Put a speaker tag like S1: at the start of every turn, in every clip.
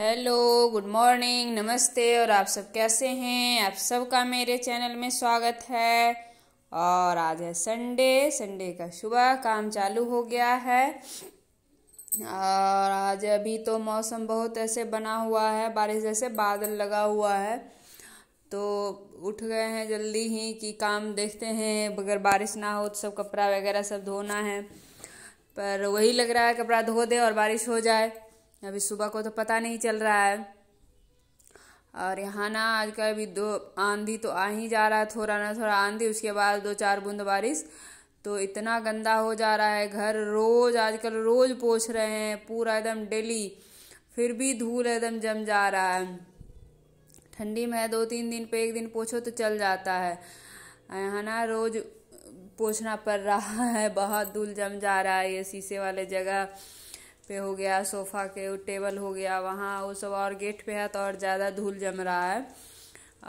S1: hello good morning नमस्ते और आप सब कैसे हैं आप सबका मेरे चैनल में स्वागत है और आज है संडे संडे का सुबह काम चालू हो गया है और आज अभी तो मौसम बहुत ऐसे बना हुआ है बारिश जैसे बादल लगा हुआ है तो उठ गए हैं जल्दी ही कि काम देखते हैं अगर बारिश ना हो तो सब कपड़ा वगैरह सब धोना है पर वही लग रहा है कपड़ा धो दे और बारिश हो जाए अभी सुबह को तो पता नहीं चल रहा है और यहाँ ना आज कल अभी दो आंधी तो आ ही जा रहा है थोड़ा ना थोड़ा आंधी उसके बाद दो चार बूंद बारिश तो इतना गंदा हो जा रहा है घर रोज आजकल रोज पोछ रहे हैं पूरा एकदम डेली फिर भी धूल एकदम जम जा रहा है ठंडी में दो तीन दिन पे एक दिन पोछो तो चल जाता है यहाँ ना रोज पोछना पड़ रहा है बहुत धूल जम जा रहा है ये शीशे वाले जगह पे हो गया सोफ़ा के टेबल हो गया वहाँ वो सब और गेट पे है तो और ज़्यादा धूल जम रहा है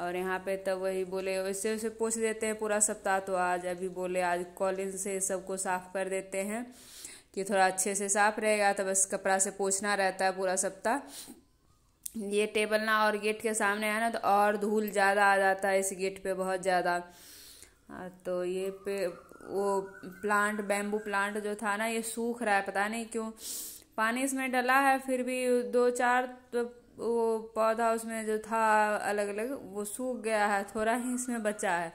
S1: और यहाँ पे तब वही बोले वैसे वैसे पूछ देते हैं पूरा सप्ताह तो आज अभी बोले आज कॉलिन से सबको साफ़ कर देते हैं कि थोड़ा अच्छे से साफ़ रहेगा तो बस कपड़ा से पोछना रहता है पूरा सप्ताह ये टेबल ना और गेट के सामने है ना तो और धूल ज़्यादा आ जाता है इस गेट पे बहुत ज़्यादा तो ये पे वो प्लांट बैम्बू प्लांट जो था ना ये सूख रहा है पता नहीं क्यों पानी इसमें डला है फिर भी दो चार तो वो पौधा उसमें जो था अलग अलग वो सूख गया है थोड़ा ही इसमें बचा है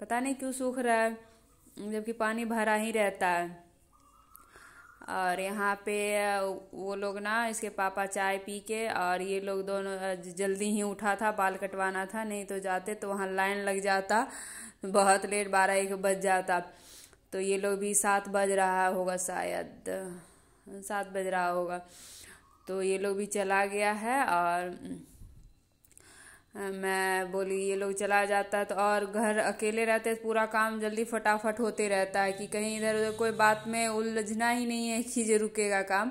S1: पता नहीं क्यों सूख रहा है जबकि पानी भरा ही रहता है और यहाँ पे वो लोग ना इसके पापा चाय पी के और ये लोग दोनों जल्दी ही उठा था बाल कटवाना था नहीं तो जाते तो वहाँ लाइन लग जाता बहुत लेट बारह एक बज जाता तो ये लोग भी सात बज रहा होगा शायद सात बज रहा होगा तो ये लोग भी चला गया है और मैं बोली ये लोग चला जाता है तो और घर अकेले रहते पूरा काम जल्दी फटाफट होते रहता है कि कहीं इधर उधर कोई बात में उलझना ही नहीं है कि जो रुकेगा काम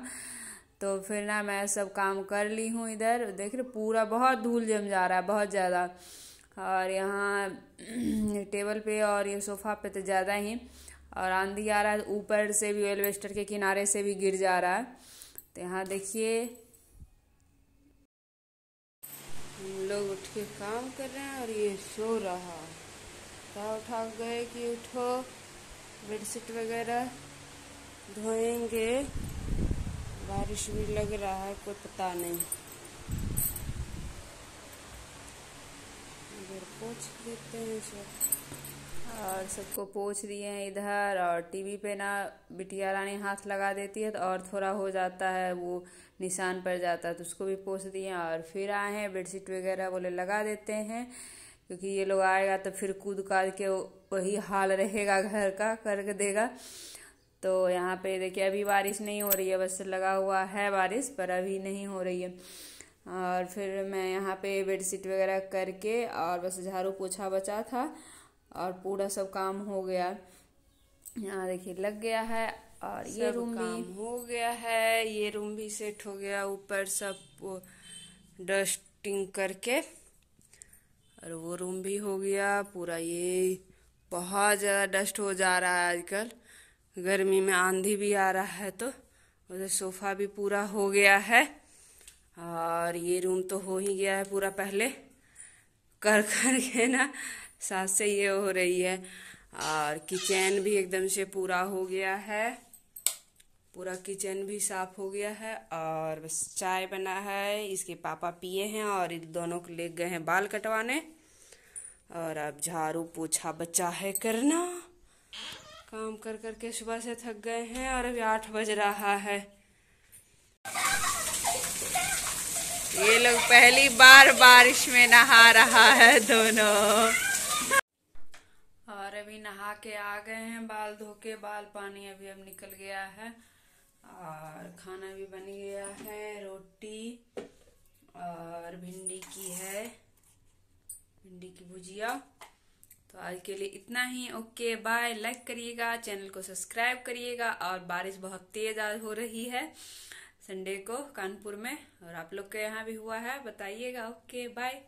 S1: तो फिर ना मैं सब काम कर ली हूँ इधर देख रहे पूरा बहुत धूल जम जा रहा है बहुत ज़्यादा और यहाँ टेबल पे और ये सोफ़ा पे तो ज़्यादा ही और आंधी आ रहा है ऊपर से भी एलवेस्टर के किनारे से भी गिर जा रहा है तो यहाँ देखिए हम लोग उठ के काम कर रहे हैं और ये सो रहा क्या उठा गए कि उठो बेडशीट वगैरह धोएंगे बारिश भी लग रहा है कोई पता नहीं देते हैं सब और सबको पोछ दिए हैं इधर और टीवी पे ना बिटिया रानी हाथ लगा देती है तो और थोड़ा हो जाता है वो निशान पर जाता है तो उसको भी पोछ दिए और फिर आए हैं बेडशीट वगैरह बोले लगा देते हैं क्योंकि ये लोग आएगा तो फिर कूद काद के वही हाल रहेगा घर का कर देगा तो यहाँ पे देखिए अभी बारिश नहीं हो रही है बस लगा हुआ है बारिश पर अभी नहीं हो रही है और फिर मैं यहाँ पे बेडशीट वगैरह करके और बस झाड़ू पोछा बचा था और पूरा सब काम हो गया यहाँ देखिए लग गया है और ये रूम भी हो गया है ये रूम भी सेट हो गया ऊपर सब डस्टिंग करके और वो रूम भी हो गया पूरा ये बहुत ज़्यादा डस्ट हो जा रहा है आजकल गर्मी में आंधी भी आ रहा है तो उधर सोफ़ा भी पूरा हो गया है और ये रूम तो हो ही गया है पूरा पहले कर कर के ना साथ से ये हो रही है और किचन भी एकदम से पूरा हो गया है पूरा किचन भी साफ हो गया है और बस चाय बना है इसके पापा पिए हैं और इन दोनों को ले गए हैं बाल कटवाने और अब झाड़ू पोछा बच्चा है करना काम कर कर के सुबह से थक गए हैं और अभी आठ बज रहा है ये लोग पहली बार बारिश में नहा रहा है दोनों नहा के आ गए हैं बाल धो के बाल पानी अभी अब निकल गया है और खाना भी बन गया है रोटी और भिंडी की है भिंडी की भुजिया तो आज के लिए इतना ही ओके बाय लाइक करिएगा चैनल को सब्सक्राइब करिएगा और बारिश बहुत तेज आज हो रही है संडे को कानपुर में और आप लोग के यहाँ भी हुआ है बताइएगा ओके बाय